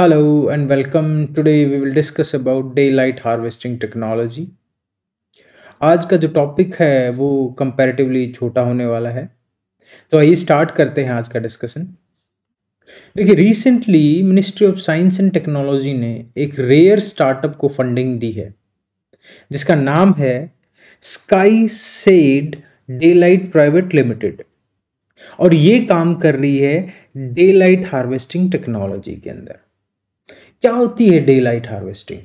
Hello and welcome. Today we will discuss about daylight harvesting technology. आज का जो topic है वो कंपैरेटिवली छोटा होने वाला है तो आइए स्टार्ट करते हैं आज का डिस्कशन देखिए recently ministry of science and technology ने एक रेयर स्टार्टअप को फंडिंग दी है जिसका नाम है Skyshade daylight private limited और ये काम कर रही है डेलाइट हार्वेस्टिंग टेक्नोलॉजी के अंदर क्या होती है डे लाइट हार्वेस्टिंग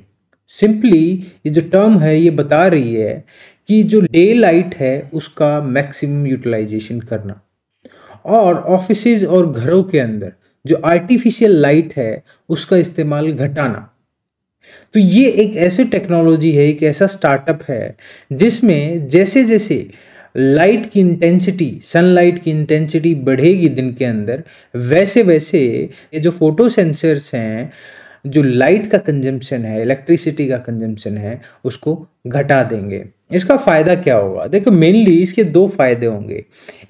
सिंपली ये जो टर्म है ये बता रही है कि जो डे लाइट है उसका मैक्सिमम यूटिलाइजेशन करना और ऑफिस और घरों के अंदर जो आर्टिफिशियल लाइट है उसका इस्तेमाल घटाना तो ये एक ऐसी टेक्नोलॉजी है एक ऐसा स्टार्टअप है जिसमें जैसे जैसे लाइट की इंटेंसिटी सनलाइट की इंटेंसिटी बढ़ेगी दिन के अंदर वैसे वैसे ये जो फोटो सेंसर्स हैं जो लाइट का कंजम्पशन है इलेक्ट्रिसिटी का कंजम्पशन है उसको घटा देंगे इसका फ़ायदा क्या होगा देखो मेनली इसके दो फायदे होंगे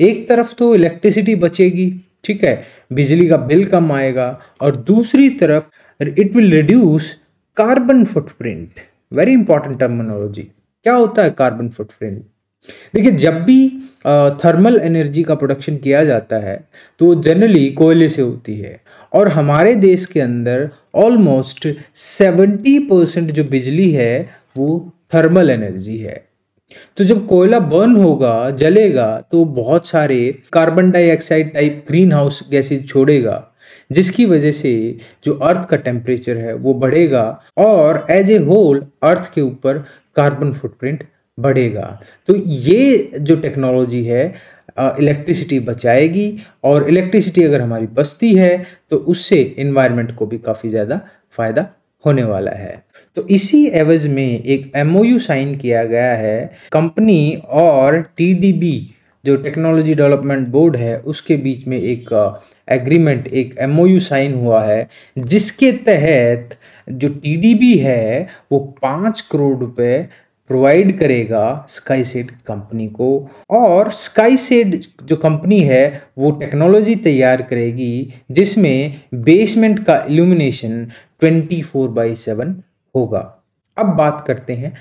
एक तरफ तो इलेक्ट्रिसिटी बचेगी ठीक है बिजली का बिल कम आएगा और दूसरी तरफ it will reduce carbon footprint very important terminology क्या होता है कार्बन फुटप्रिंट देखिए जब भी थर्मल एनर्जी का प्रोडक्शन किया जाता है तो जनरली कोयले से होती है और हमारे देश के अंदर ऑलमोस्ट सेवेंटी परसेंट जो बिजली है वो थर्मल एनर्जी है तो जब कोयला बर्न होगा जलेगा तो बहुत सारे carbon dioxide type green house gases छोड़ेगा जिसकी वजह से जो अर्थ का टेम्परेचर है वो बढ़ेगा और एज ए होल अर्थ के ऊपर कार्बन फुटप्रिंट बढ़ेगा तो ये जो टेक्नोलॉजी है इलेक्ट्रिसिटी बचाएगी और इलेक्ट्रिसिटी अगर हमारी बचती है तो उससे इन्वायरमेंट को भी काफ़ी ज़्यादा फ़ायदा होने वाला है तो इसी एवज में एक एम साइन किया गया है कंपनी और टी जो टेक्नोलॉजी डेवलपमेंट बोर्ड है उसके बीच में एक एग्रीमेंट एक एमओयू साइन हुआ है जिसके तहत जो टीडीबी है वो पाँच करोड़ रुपए प्रोवाइड करेगा स्काईसेड कंपनी को और स्काईसेड जो कंपनी है वो टेक्नोलॉजी तैयार करेगी जिसमें बेसमेंट का इल्यूमिनेशन 24 फोर बाई सेवन होगा अब बात करते हैं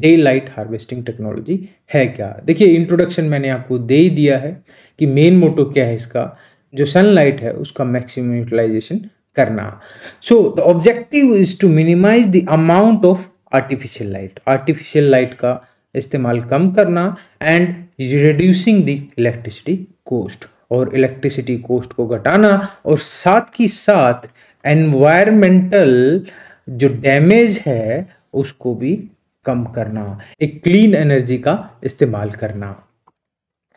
डे लाइट हार्वेस्टिंग टेक्नोलॉजी है क्या देखिए इंट्रोडक्शन मैंने आपको दे ही दिया है कि मेन मोटो क्या है इसका जो सनलाइट है उसका मैक्सिमम यूटिलाइजेशन करना so the objective is to minimise the amount of artificial light artificial light का इस्तेमाल कम करना and reducing the electricity cost और इलेक्ट्रिसिटी कोस्ट को घटाना और साथ ही साथ एनवायरमेंटल जो डैमेज है उसको भी कम करना एक क्लीन एनर्जी का इस्तेमाल करना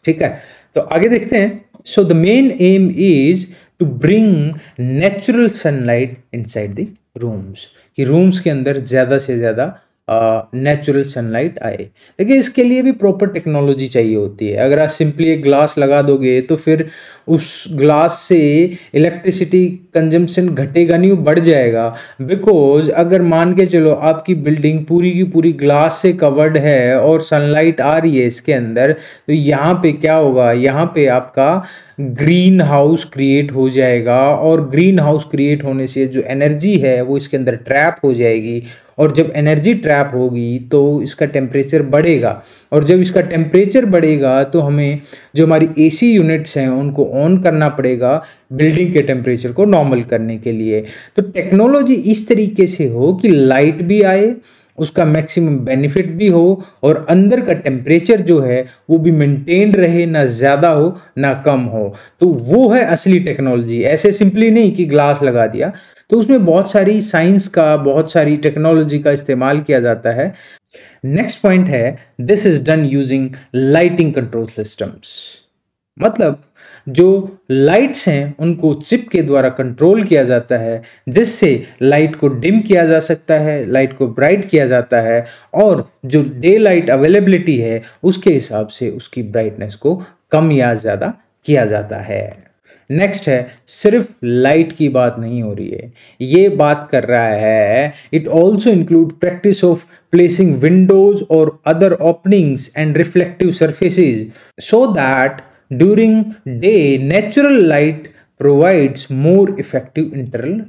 ठीक है तो आगे देखते हैं so the main aim is to bring natural sunlight inside the rooms कि रूम्स के अंदर ज़्यादा से ज़्यादा नेचुरल सनलाइट आए देखिए इसके लिए भी प्रॉपर टेक्नोलॉजी चाहिए होती है अगर आप सिंपली एक ग्लास लगा दोगे तो फिर उस ग्लास से इलेक्ट्रिसिटी कंजम्पशन घटेगा नहीं बढ़ जाएगा बिकॉज अगर मान के चलो आपकी बिल्डिंग पूरी की पूरी ग्लास से कवर्ड है और सनलाइट आ रही है इसके अंदर तो यहाँ पे क्या होगा यहाँ पे आपका ग्रीन हाउस क्रिएट हो जाएगा और ग्रीन हाउस क्रिएट होने से जो एनर्जी है वो इसके अंदर ट्रैप हो जाएगी और जब एनर्जी ट्रैप होगी तो इसका टेम्परेचर बढ़ेगा और जब इसका टेम्परेचर बढ़ेगा तो हमें जो हमारी एसी यूनिट्स हैं उनको ऑन करना पड़ेगा बिल्डिंग के टेम्परेचर को नॉर्मल करने के लिए तो टेक्नोलॉजी इस तरीके से हो कि लाइट भी आए उसका मैक्सिमम बेनिफिट भी हो और अंदर का टेम्परेचर जो है वो भी मेंटेन रहे ना ज़्यादा हो ना कम हो तो वो है असली टेक्नोलॉजी ऐसे सिंपली नहीं कि ग्लास लगा दिया तो उसमें बहुत सारी साइंस का बहुत सारी टेक्नोलॉजी का इस्तेमाल किया जाता है नेक्स्ट पॉइंट है this is done using lighting control systems मतलब जो लाइट्स हैं उनको चिप के द्वारा कंट्रोल किया जाता है जिससे लाइट को डिम किया जा सकता है लाइट को ब्राइट किया जाता है और जो डे लाइट अवेलेबिलिटी है उसके हिसाब से उसकी ब्राइटनेस को कम या ज़्यादा किया जाता है नेक्स्ट है सिर्फ लाइट की बात नहीं हो रही है ये बात कर रहा है it also include practice of placing windows और other openings and reflective surfaces so that during day natural light provides more effective internal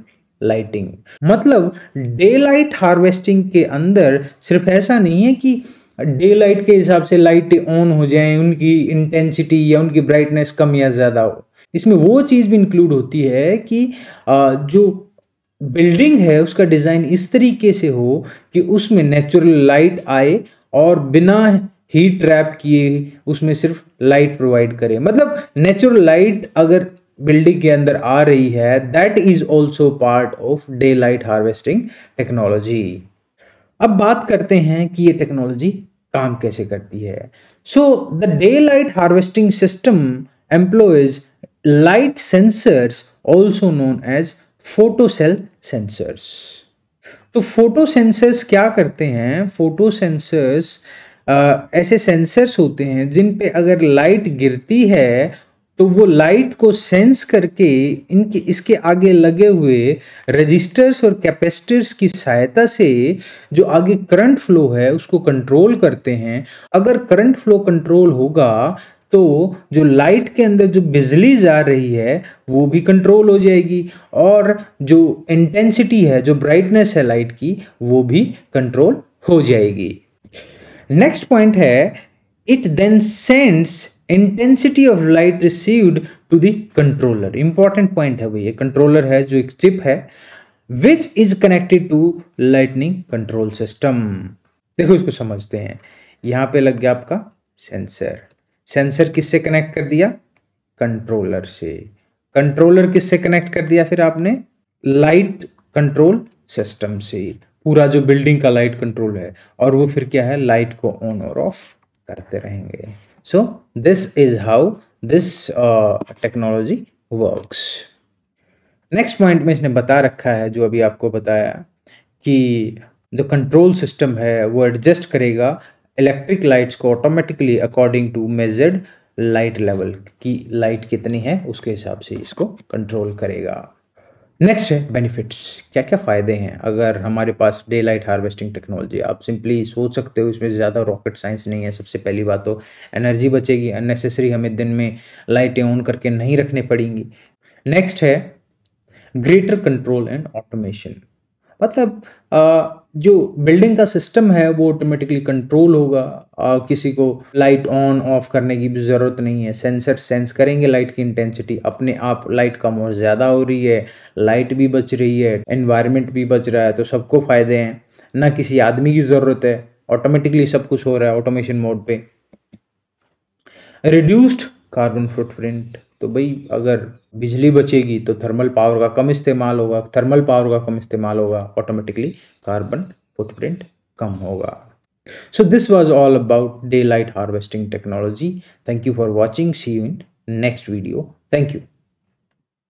lighting मतलब डे लाइट हार्वेस्टिंग के अंदर सिर्फ ऐसा नहीं है कि डे लाइट के हिसाब से लाइटें ऑन हो जाएं उनकी इंटेंसिटी या उनकी ब्राइटनेस कम या ज़्यादा हो इसमें वो चीज़ भी इंक्लूड होती है कि जो बिल्डिंग है उसका डिज़ाइन इस तरीके से हो कि उसमें नेचुरल लाइट आए और बिना हीट ट्रैप किए उसमें सिर्फ लाइट प्रोवाइड करे मतलब नेचुरल लाइट अगर बिल्डिंग के अंदर आ रही है that is also part of day light harvesting technology अब बात करते हैं कि ये टेक्नोलॉजी काम कैसे करती है so the day light harvesting system employs light sensors also known as photocell sensors तो फोटो सेंसर्स क्या करते हैं फोटो सेंसर्स ऐसे सेंसर्स होते हैं जिन पे अगर लाइट गिरती है तो वो लाइट को सेंस करके इनके इसके आगे लगे हुए रजिस्टर्स और कैपेसिटर्स की सहायता से जो आगे करंट फ्लो है उसको कंट्रोल करते हैं अगर करंट फ्लो कंट्रोल होगा तो जो लाइट के अंदर जो बिजली जा रही है वो भी कंट्रोल हो जाएगी और जो इंटेंसिटी है जो ब्राइटनेस है लाइट की वो भी कंट्रोल हो जाएगी next point is it then sends intensity of light received to the controller important point है भैया कंट्रोलर है जो एक चिप है which is connected to lightning control system देखो इसको समझते हैं यहां पे लग गया आपका सेंसर सेंसर किससे कनेक्ट कर दिया कंट्रोलर से कंट्रोलर किससे कनेक्ट कर दिया फिर आपने लाइट कंट्रोल सिस्टम से पूरा जो बिल्डिंग का लाइट कंट्रोल है और वो फिर क्या है लाइट को ऑन और ऑफ करते रहेंगे so this is how this technology works next point में इसने बता रखा है जो अभी आपको बताया कि जो कंट्रोल सिस्टम है वो एडजस्ट करेगा इलेक्ट्रिक लाइट्स को automatically according to measured light level की लाइट कितनी है उसके हिसाब से इसको कंट्रोल करेगा नेक्स्ट है बेनिफिट्स क्या क्या फ़ायदे हैं अगर हमारे पास डे लाइट हार्वेस्टिंग टेक्नोलॉजी आप सिंपली सोच सकते हो इसमें ज़्यादा रॉकेट साइंस नहीं है सबसे पहली बात तो एनर्जी बचेगी अननेसेसरी हमें दिन में लाइटें ऑन करके नहीं रखने पड़ेंगी नेक्स्ट है ग्रेटर कंट्रोल एंड ऑटोमेशन मतलब जो बिल्डिंग का सिस्टम है वो ऑटोमेटिकली कंट्रोल होगा आ, किसी को लाइट ऑन ऑफ करने की भी ज़रूरत नहीं है सेंसर सेंस करेंगे लाइट की इंटेंसिटी अपने आप लाइट कम और ज़्यादा हो रही है लाइट भी बच रही है एनवायरनमेंट भी बच रहा है तो सबको फ़ायदे हैं ना किसी आदमी की ज़रूरत है ऑटोमेटिकली सब कुछ हो रहा है ऑटोमेशन मोड पे रिड्यूस्ड कार्बन फुटप्रिंट तो भाई अगर बिजली बचेगी तो थर्मल पावर का कम इस्तेमाल होगा थर्मल पावर का कम इस्तेमाल होगा ऑटोमेटिकली कार्बन फुटप्रिंट कम होगा so this was all about day light harvesting technology thank you for watching see you in next video thank you